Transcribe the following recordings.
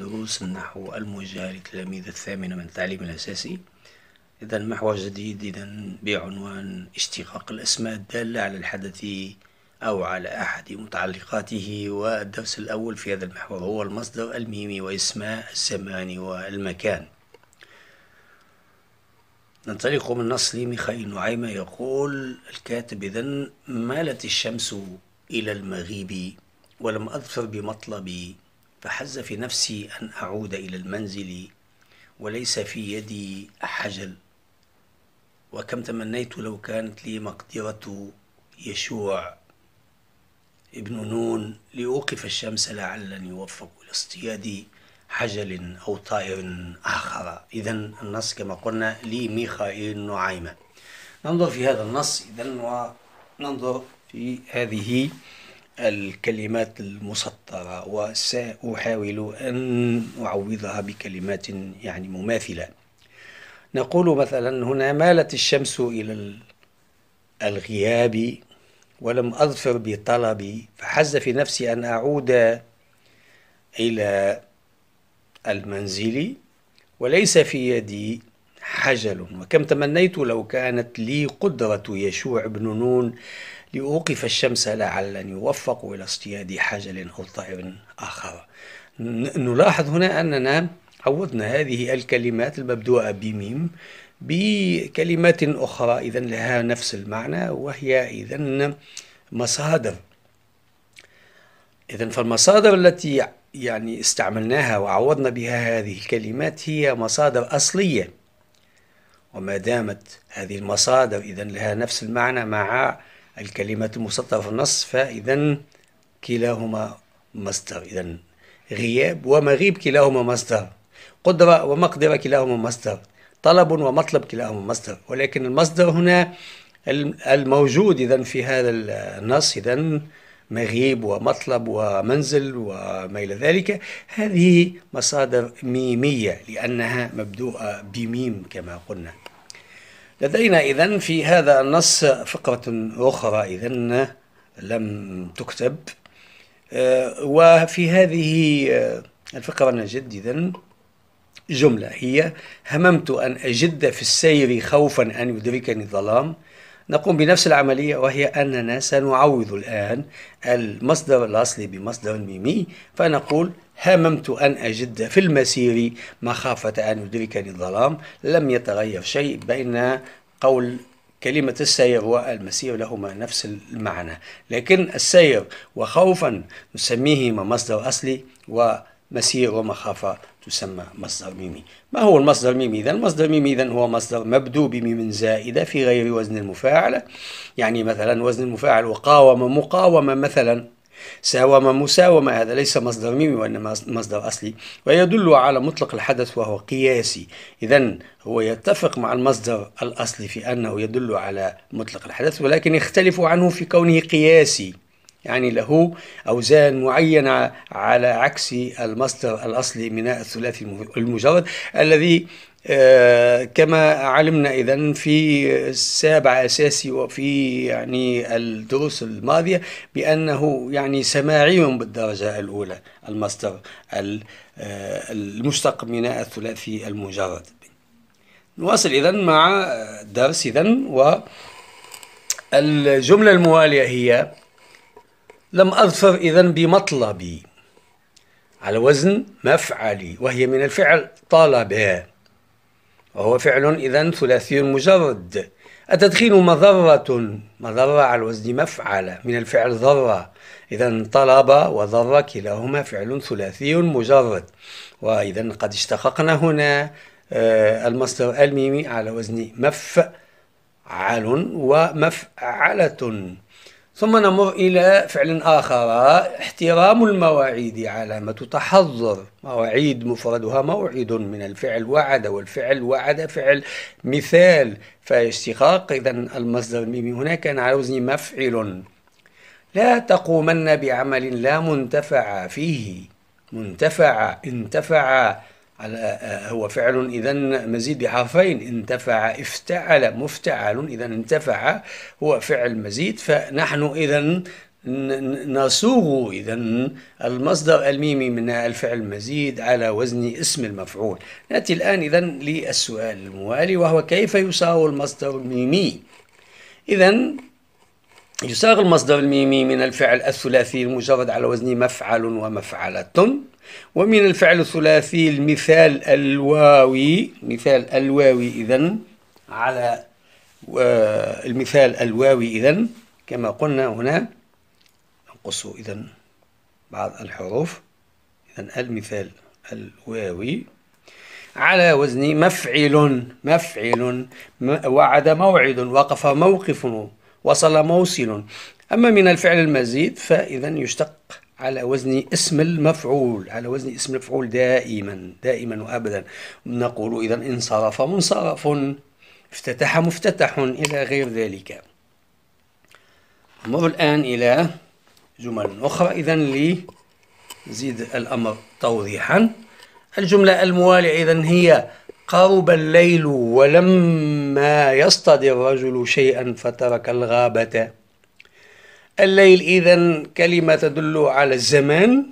دروس النحو الموجهة للتلاميذ الثامنة من التعليم الأساسي إذا محور جديد إذا بعنوان اشتقاق الأسماء الدالة على الحدث أو على أحد متعلقاته والدرس الأول في هذا المحور هو المصدر الميمي وإسماء الزمان والمكان ننطلق من نص لميخائيل نعيمة يقول الكاتب إذا مالت الشمس إلى المغيب ولم أظفر بمطلبي فحز في نفسي أن أعود إلى المنزل وليس في يدي حجل وكم تمنيت لو كانت لي مقدرة يشوع ابن نون لأوقف الشمس لعلني يوفق لاصطياد حجل أو طائر آخر إذا النص كما قلنا لميخائيل نعيمة ننظر في هذا النص إذا وننظر في هذه الكلمات المسطرة وسأحاول أن أعوضها بكلمات يعني مماثلة نقول مثلا هنا مالت الشمس إلى الغياب ولم أظفر بطلبي فحز في نفسي أن أعود إلى المنزل وليس في يدي حجل وكم تمنيت لو كانت لي قدرة يشوع بن نون لأوقف الشمس أن يوفق إلى اصطياد حجل أو طائر آخر نلاحظ هنا أننا عوضنا هذه الكلمات المبدوءة بميم بكلمات أخرى إذا لها نفس المعنى وهي إذا مصادر إذا فالمصادر التي يعني استعملناها وعوضنا بها هذه الكلمات هي مصادر أصلية وما دامت هذه المصادر إذا لها نفس المعنى مع الكلمة المستطرة في النص فإذا كلاهما مصدر إذا غياب ومغيب كلاهما مصدر قدرة ومقدرة كلاهما مصدر طلب ومطلب كلاهما مصدر ولكن المصدر هنا الموجود إذا في هذا النص إذا مغيب ومطلب ومنزل وما إلى ذلك هذه مصادر ميمية لأنها مبدوءة بميم كما قلنا لدينا إذا في هذا النص فقرة أخرى إذا لم تكتب آه، وفي هذه آه، الفقرة نجد إذا جملة هي هممت أن أجد في السير خوفا أن يدركني الظلام نقوم بنفس العملية وهي أننا سنعوض الآن المصدر الأصلي بمصدر ميمي فنقول هممت أن أجد في المسير مخافة أن يدركني الظلام لم يتغير شيء بين قول كلمة السير والمسير لهما نفس المعنى لكن السير وخوفا نسميهما مصدر أصلي ومسير ومخافة تسمى مصدر ميمي ما هو المصدر ميمي إذا المصدر ميمي إذا هو مصدر مبدو بميم زائدة في غير وزن المفاعلة يعني مثلا وزن المفاعل وقاوم مقاومة مثلا ساوم مساومة هذا ليس مصدر ميمي وإنما مصدر أصلي ويدل على مطلق الحدث وهو قياسي إذا هو يتفق مع المصدر الأصلي في أنه يدل على مطلق الحدث ولكن يختلف عنه في كونه قياسي يعني له أوزان معينة على عكس المصدر الأصلي من الثلاثي المجرد الذي آه، كما علمنا إذا في السابع أساسي وفي يعني الدروس الماضية بأنه يعني سماعي بالدرجة الأولى المصدر آه، المشتق من الثلاثي المجرد نواصل إذا مع الدرس إذا والجملة الموالية هي لم أظفر إذا بمطلبي على وزن مفعلي وهي من الفعل طلبه وهو فعل إذا ثلاثي مجرد التدخين مضرة مضرة على وزن مفعل من الفعل ضرة إذا طلب وضر كلاهما فعل ثلاثي مجرد وإذا قد اشتققنا هنا آه، المصدر الميمي على وزن مفعل ومفعلة ثم نمر إلى فعل آخر احترام المواعيد علامة تحضر مواعيد مفردها موعد من الفعل وعد والفعل وعد فعل مثال فاشتقاق إذا المصدر الميمي هنا كان على وزن مفعل لا تقومن بعمل لا منتفع فيه منتفع انتفع على آه، هو فعل إذا مزيد بحرفين انتفع افتعل مفتعل إذا انتفع هو فعل مزيد فنحن إذا نصوغ إذا المصدر الميمي من الفعل مزيد على وزن اسم المفعول نأتي الآن إذا للسؤال الموالي وهو كيف يساوي المصدر الميمي إذا يساغ المصدر الميمي من الفعل الثلاثي المجرد على وزن مفعل ومفعلة ومن الفعل الثلاثي المثال الواوي مثال الواوي إذا على آه، المثال الواوي إذا كما قلنا هنا ننقص إذا بعض الحروف إذا المثال الواوي على وزن مفعل مفعل وعد موعد وقف موقف وصل موصل أما من الفعل المزيد فإذا يشتق على وزن اسم المفعول على وزن اسم المفعول دائما دائما وابدا نقول اذا انصرف منصرف افتتح مفتتح الى غير ذلك نمر الان الى جمل اخرى اذا لزيد الامر توضيحا الجمله المواليه اذا هي قرب الليل ولما يصطد الرجل شيئا فترك الغابه الليل إذا كلمة تدل على الزمان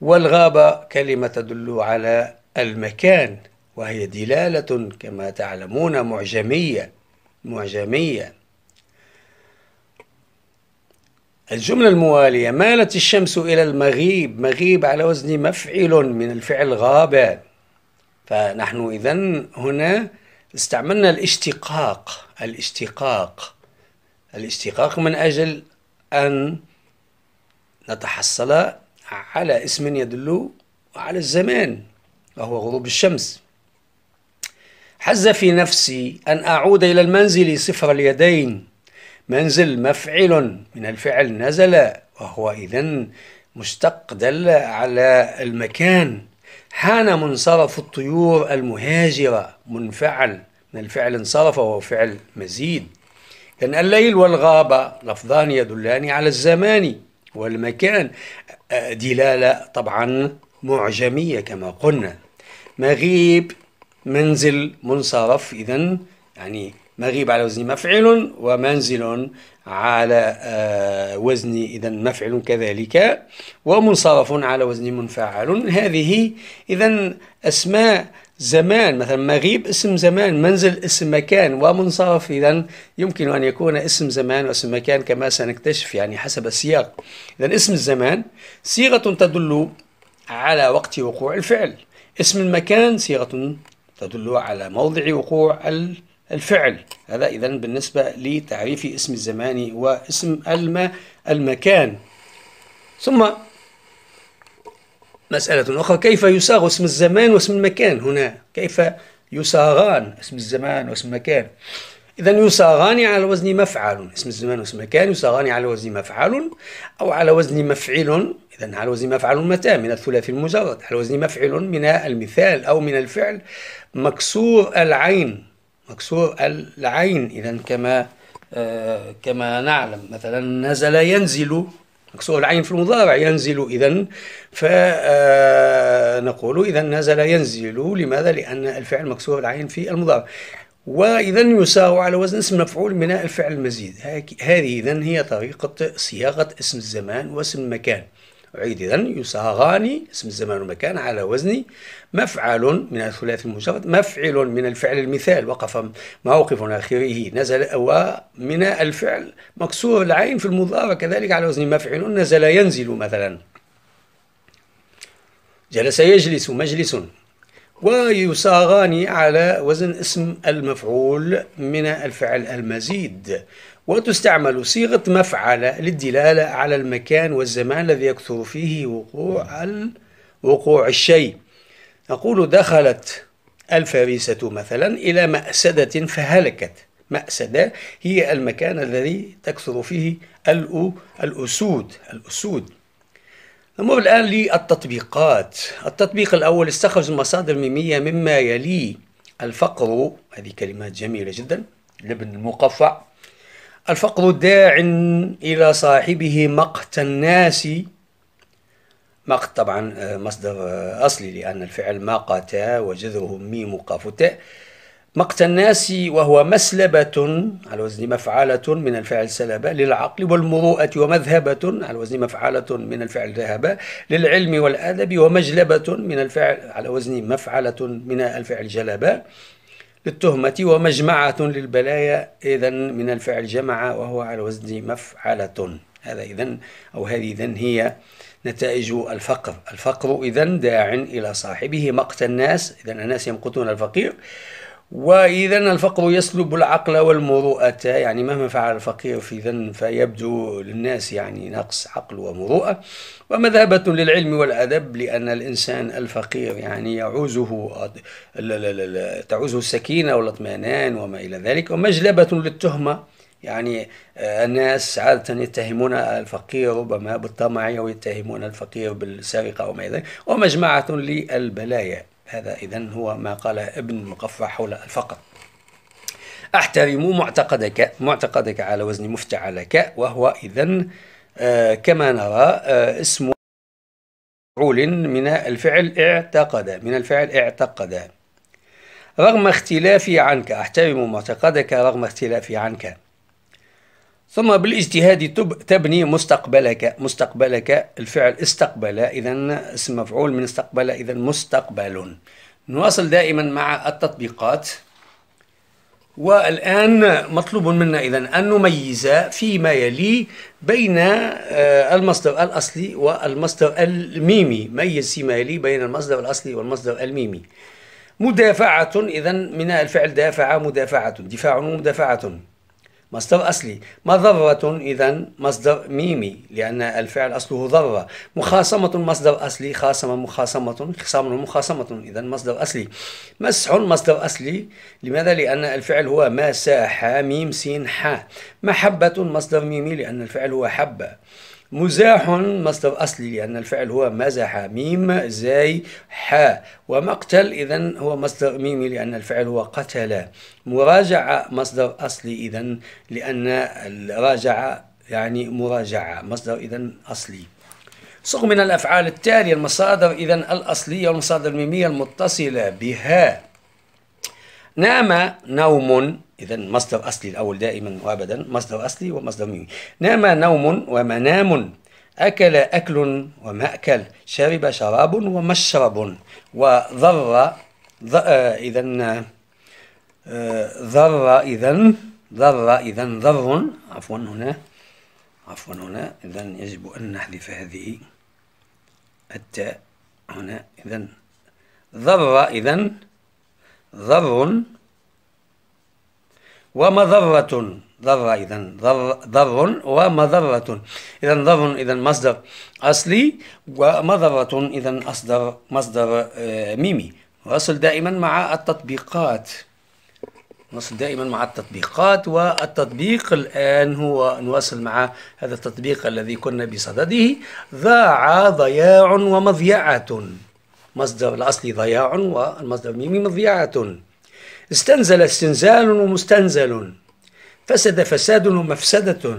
والغابة كلمة تدل على المكان وهي دلالة كما تعلمون معجمية معجمية الجملة الموالية مالت الشمس إلى المغيب مغيب على وزن مفعل من الفعل غاب فنحن إذا هنا استعملنا الاشتقاق الاشتقاق الاشتقاق من أجل أن نتحصل على اسم يدل على الزمان وهو غروب الشمس حز في نفسي أن أعود إلى المنزل صفر اليدين منزل مفعل من الفعل نزل وهو إذا مشتق دل على المكان حان منصرف الطيور المهاجرة منفعل من الفعل انصرف وهو فعل مزيد لأن الليل والغابة لفظان يدلان على الزمان والمكان دلالة طبعا معجمية كما قلنا مغيب منزل منصرف إذا يعني مغيب على وزن مفعل ومنزل على وزن إذا مفعل كذلك ومنصرف على وزن منفعل هذه إذا أسماء زمان مثلا مغيب اسم زمان منزل اسم مكان ومنصرف إذا يمكن أن يكون اسم زمان واسم مكان كما سنكتشف يعني حسب السياق إذا اسم الزمان صيغة تدل على وقت وقوع الفعل اسم المكان صيغة تدل على موضع وقوع الفعل هذا إذا بالنسبة لتعريف اسم الزمان واسم الم المكان ثم مسألة أخرى كيف يصاغ اسم الزمان واسم المكان هنا كيف يصاغان اسم الزمان واسم المكان إذا يصاغان على وزن مفعل اسم الزمان واسم المكان يصاغان على وزن مفعل أو على وزن مفعل إذا على وزن مفعل متى من الثلاثي المجرد على وزن مفعل من المثال أو من الفعل مكسور العين مكسور العين إذا كما آه كما نعلم مثلا نزل ينزل مكسور العين في المضارع ينزل إذا فنقول إذا نزل ينزل لماذا؟ لأن الفعل مكسور العين في المضارع وإذا يساغ على وزن اسم مفعول من الفعل المزيد هذه إذا هي طريقة صياغة اسم الزمان واسم المكان عيد إذا يصاغان اسم الزمان والمكان على وزن مفعل من الثلاثي المجرد مفعل من الفعل المثال وقف موقف آخره نزل ومن الفعل مكسور العين في المضارع كذلك على وزن مفعل نزل ينزل مثلا جلس يجلس مجلس ويصاغان على وزن اسم المفعول من الفعل المزيد وتستعمل صيغة مفعل للدلالة على المكان والزمان الذي يكثر فيه وقوع وقوع الشيء نقول دخلت الفريسة مثلا إلى مأسدة فهلكت مأسدة هي المكان الذي تكثر فيه الأسود الأسود نمر الآن للتطبيقات التطبيق الأول استخرج المصادر الميمية مما يلي الفقر هذه كلمات جميلة جدا لابن المقفع الفقر داع إلى صاحبه مقت الناس مقت طبعا آه، مصدر آه، أصلي لأن الفعل مقت وجذره ميم قاف مقت الناس وهو مسلبة على وزن مفعلة من الفعل سلبة للعقل والمروءة ومذهبة على وزن مفعلة من الفعل ذهبة للعلم والأدب ومجلبة من الفعل على وزن مفعلة من الفعل جلبة للتهمة ومجمعة للبلايا إذا من الفعل جمع وهو على وزن مفعلة هذا إذا أو هذه إذا هي نتائج الفقر الفقر إذا داع إلى صاحبه مقت الناس إذا الناس يمقتون الفقير وإذا الفقر يسلب العقل والمروءة يعني مهما فعل الفقير في ذن فيبدو للناس يعني نقص عقل ومروءة ومذهبة للعلم والأدب لأن الإنسان الفقير يعني يعوزه تعوزه السكينة والاطمئنان وما إلى ذلك ومجلبة للتهمة يعني آه، الناس عادة يتهمون الفقير ربما بالطمع أو يتهمون الفقير بالسرقة وما إلى ذلك ومجمعة للبلايا هذا إذا هو ما قال ابن المقفع حول الفقر أحترم معتقدك معتقدك على وزن مفتعلك وهو إذا آه، كما نرى آه، اسم مفعول من الفعل اعتقد من الفعل اعتقد رغم اختلافي عنك أحترم معتقدك رغم اختلافي عنك ثم بالاجتهاد تبني مستقبلك مستقبلك الفعل استقبل إذا اسم مفعول من استقبل إذا مستقبل نواصل دائما مع التطبيقات والآن مطلوب منا إذا أن نميز فيما يلي بين آه، المصدر الأصلي والمصدر الميمي ميز فيما يلي بين المصدر الأصلي والمصدر الميمي مدافعة إذا من الفعل دافع مدافعة دفاع ومدافعه مصدر أصلي مضرة إذا مصدر ميمي لأن الفعل أصله ضرة مخاصمة مصدر أصلي خاصم مخاصمة خصام مخاصمة إذا مصدر أصلي مسح مصدر أصلي لماذا؟ لأن الفعل هو مساحة ميم سين حا محبة مصدر ميمي لأن الفعل هو حبة مزاح مصدر أصلي لأن الفعل هو مزح ميم زاي حا ومقتل إذا هو مصدر ميمي لأن الفعل هو قتل مراجعة مصدر أصلي إذا لأن راجع يعني مراجعة مصدر إذا أصلي صغ من الأفعال التالية المصادر إذا الأصلية والمصادر الميمية المتصلة بها نام نوم إذا مصدر أصلي الأول دائما وأبدا مصدر أصلي ومصدر ميمي نام نوم ومنام أكل أكل ومأكل شرب شراب ومشرب وضر آه، إذا آه، ضر إذا ضر إذا ضر عفوا هنا عفوا هنا إذا يجب أن نحذف هذه التاء هنا إذا ضر إذا ضر ومضرة ضر إذا ضر, ضر ومضرة إذا ضر إذا مصدر أصلي ومضرة إذا أصدر مصدر آه، ميمي وأصل دائما مع التطبيقات نصل دائما مع التطبيقات والتطبيق الآن هو نواصل مع هذا التطبيق الذي كنا بصدده ضاع ضياع ومضيعة مصدر الأصلي ضياع والمصدر ميمي مضيعة استنزل استنزال ومستنزل فسد فساد ومفسدة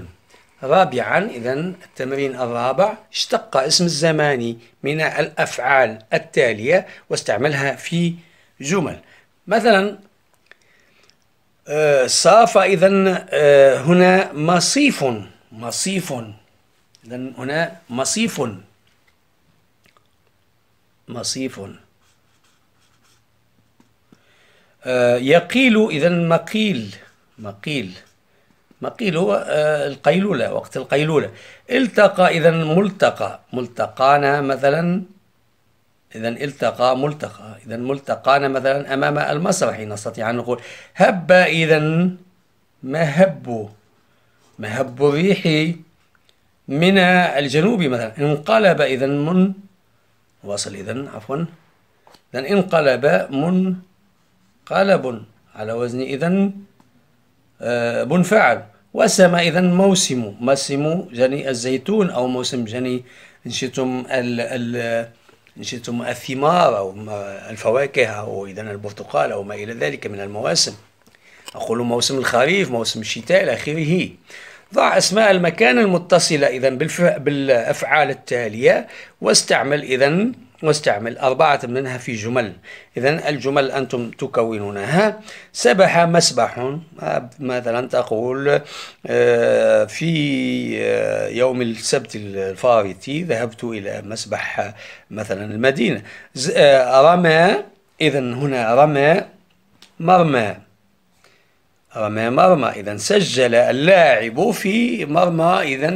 رابعا إذا التمرين الرابع اشتق اسم الزماني من الأفعال التالية واستعملها في جمل مثلا آه، صاف إذا آه، هنا مصيف مصيف إذا هنا مصيف مصيف آه، يقيل إذا مقيل مقيل مقيل هو آه، القيلولة وقت القيلولة التقى إذا ملتقى ملتقانا مثلا إذا التقى ملتقى إذا ملتقانا مثلا أمام المسرح نستطيع أن نقول هب إذا مهب مهب الريح من الجنوب مثلا انقلب إذا من وصل إذا عفوا إذا انقلب من قال بن على وزن إذا آه، فعل وسم إذا موسم موسم جني الزيتون أو موسم جني نشيتم ال ال نشيتم الثمار أو الفواكه أو إذا البرتقال أو ما إلى ذلك من المواسم أقول موسم الخريف موسم الشتاء إلى آخره ضع أسماء المكان المتصلة إذا بالأفعال التالية واستعمل إذا واستعمل أربعة منها في جمل إذا الجمل أنتم تكونونها سبح مسبح مثلا تقول آه، في آه، يوم السبت الفارط ذهبت إلى مسبح مثلا المدينة آه، رمى إذا هنا رمى مرمى رمى مرمى إذا سجل اللاعب في مرمى إذا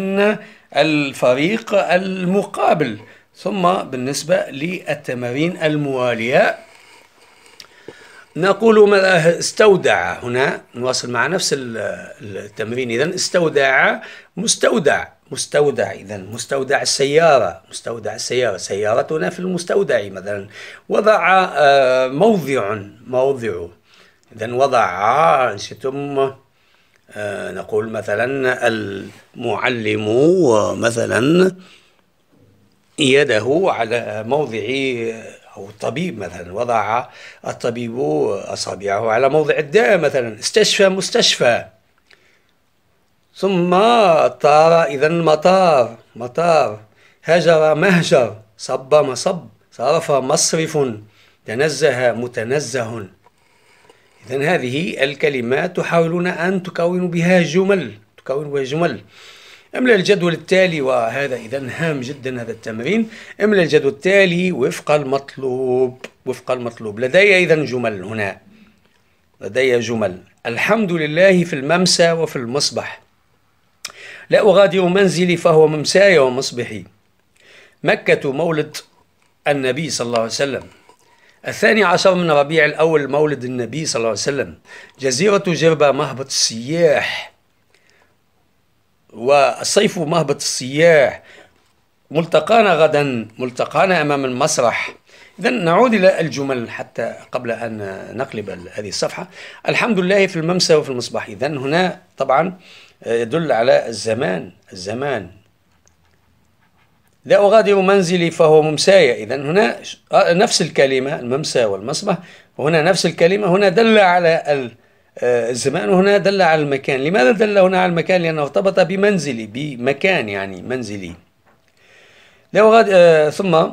الفريق المقابل ثم بالنسبة للتمارين الموالية نقول ماذا استودع هنا نواصل مع نفس التمرين إذا استودع مستودع مستودع إذا مستودع السيارة مستودع السيارة سيارتنا في المستودع مثلا وضع آه، موضع موضع إذا وضع نسيتم آه، نقول مثلا المعلم مثلا يده على موضع أو الطبيب مثلا وضع الطبيب أصابعه على موضع الداء مثلا استشفى مستشفى ثم طار إذا مطار مطار هجر مهجر صب مصب صرف مصرف تنزه متنزه إذا هذه الكلمات تحاولون أن تكونوا بها جمل تكونوا بها جمل املأ الجدول التالي وهذا إذا هام جدا هذا التمرين املأ الجدول التالي وفق المطلوب وفق المطلوب لدي إذا جمل هنا لدي جمل الحمد لله في الممسى وفي المصبح لا أغادر منزلي فهو ممساي ومصبحي مكة مولد النبي صلى الله عليه وسلم الثاني عشر من ربيع الأول مولد النبي صلى الله عليه وسلم جزيرة جربة مهبط السياح والصيف مهبط السياح ملتقانا غدا ملتقانا أمام المسرح إذا نعود إلى الجمل حتى قبل أن نقلب هذه الصفحة الحمد لله في الممسى وفي المصباح إذا هنا طبعا آه، يدل على الزمان الزمان لا أغادر منزلي فهو ممساي إذا هنا آه، نفس الكلمة الممسى والمصباح وهنا نفس الكلمة هنا دل على الزمان آه، هنا دل على المكان لماذا دل هنا على المكان لأنه ارتبط بمنزلي بمكان يعني منزلي لو غاد... آه ثم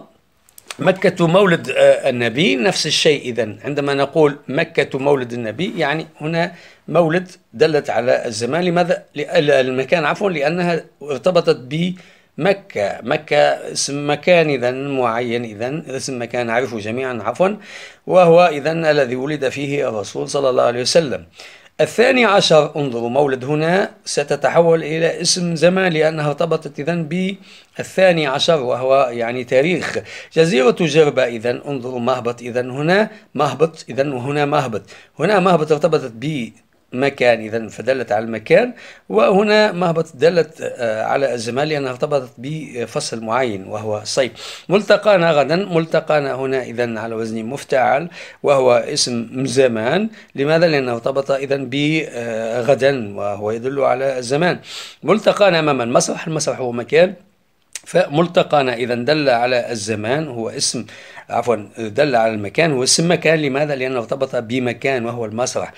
مكة مولد آه النبي نفس الشيء إذا عندما نقول مكة مولد النبي يعني هنا مولد دلت على الزمان لماذا المكان عفوا لأنها ارتبطت ب مكة مكة اسم مكان إذا معين إذا اسم مكان نعرفه جميعا عفوا وهو إذا الذي ولد فيه الرسول صلى الله عليه وسلم الثاني عشر انظروا مولد هنا ستتحول إلى اسم زمان لأنها ارتبطت إذا بالثاني عشر وهو يعني تاريخ جزيرة جربة إذا انظروا مهبط إذا هنا مهبط إذا وهنا مهبط هنا مهبط ارتبطت ب مكان إذا فدلت على المكان وهنا مهبط دلت آه، على الزمان لأنها ارتبطت بفصل معين وهو الصيف ملتقانا غدا ملتقانا هنا إذا على وزن مفتعل وهو اسم زمان لماذا؟ لأنه ارتبط إذا بغدا آه، وهو يدل على الزمان ملتقانا أمام المسرح المسرح هو مكان فملتقانا إذا دل على الزمان هو اسم عفوا دل على المكان هو اسم مكان لماذا؟ لأنه ارتبط بمكان وهو المسرح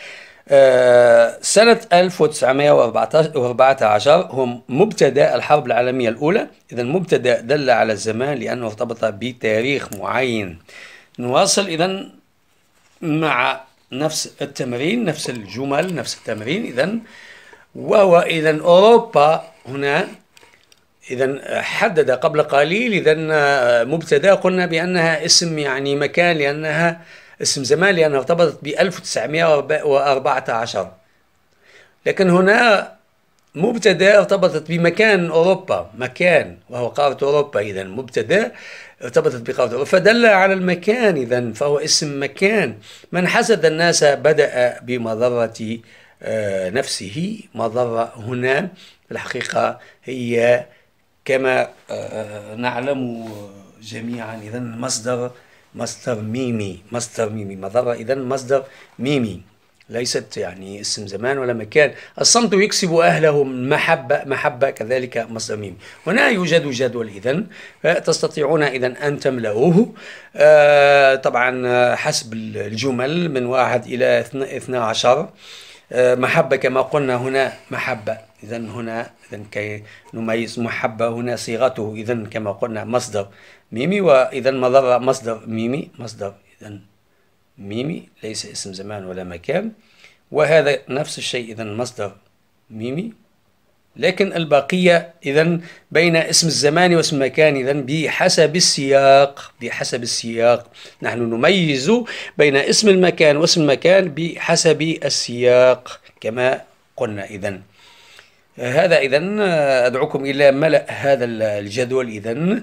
آه، سنة 1914 هم مبتدأ الحرب العالمية الأولى إذا مبتدأ دل على الزمان لأنه ارتبط بتاريخ معين نواصل إذا مع نفس التمرين نفس الجمل نفس التمرين إذا وهو إذا أوروبا هنا إذا حدد قبل قليل إذا آه، مبتدأ قلنا بأنها اسم يعني مكان لأنها اسم زمالي أنها ارتبطت ب 1914 لكن هنا مبتدا ارتبطت بمكان أوروبا مكان وهو قارة أوروبا إذا مبتدا ارتبطت بقارة أوروبا فدل على المكان إذا فهو اسم مكان من حسد الناس بدأ بمضرة آه، نفسه مضرة هنا في الحقيقة هي كما آه، آه، نعلم جميعا إذا مصدر مصدر ميمي مصدر ميمي مضرة إذا مصدر ميمي ليست يعني اسم زمان ولا مكان الصمت يكسب أهله محبة محبة كذلك مصدر ميمي هنا يوجد جدول إذا آه، تستطيعون إذا أن تملؤوه آه طبعا آه، حسب الجمل من واحد إلى اثنى عشر آه، محبة كما قلنا هنا محبة إذا هنا إذا كي نميز محبة هنا صيغته إذا كما قلنا مصدر ميمي وإذا مضرة مصدر ميمي مصدر إذا ميمي ليس اسم زمان ولا مكان وهذا نفس الشيء إذا مصدر ميمي لكن البقية إذا بين اسم الزمان واسم المكان إذا بحسب السياق بحسب السياق نحن نميز بين اسم المكان واسم المكان بحسب السياق كما قلنا إذا هذا اذا ادعوكم الى ملا هذا الجدول اذا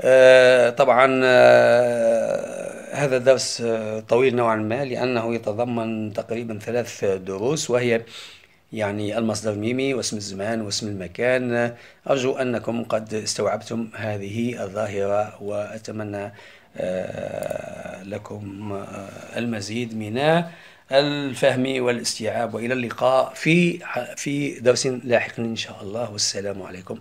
آه، طبعا آه، هذا درس آه، طويل نوعا ما لانه يتضمن تقريبا ثلاث دروس وهي يعني المصدر الميمي واسم الزمان واسم المكان أرجو أنكم قد استوعبتم هذه الظاهرة وأتمنى لكم المزيد من الفهم والاستيعاب والى اللقاء في في درس لاحق ان شاء الله والسلام عليكم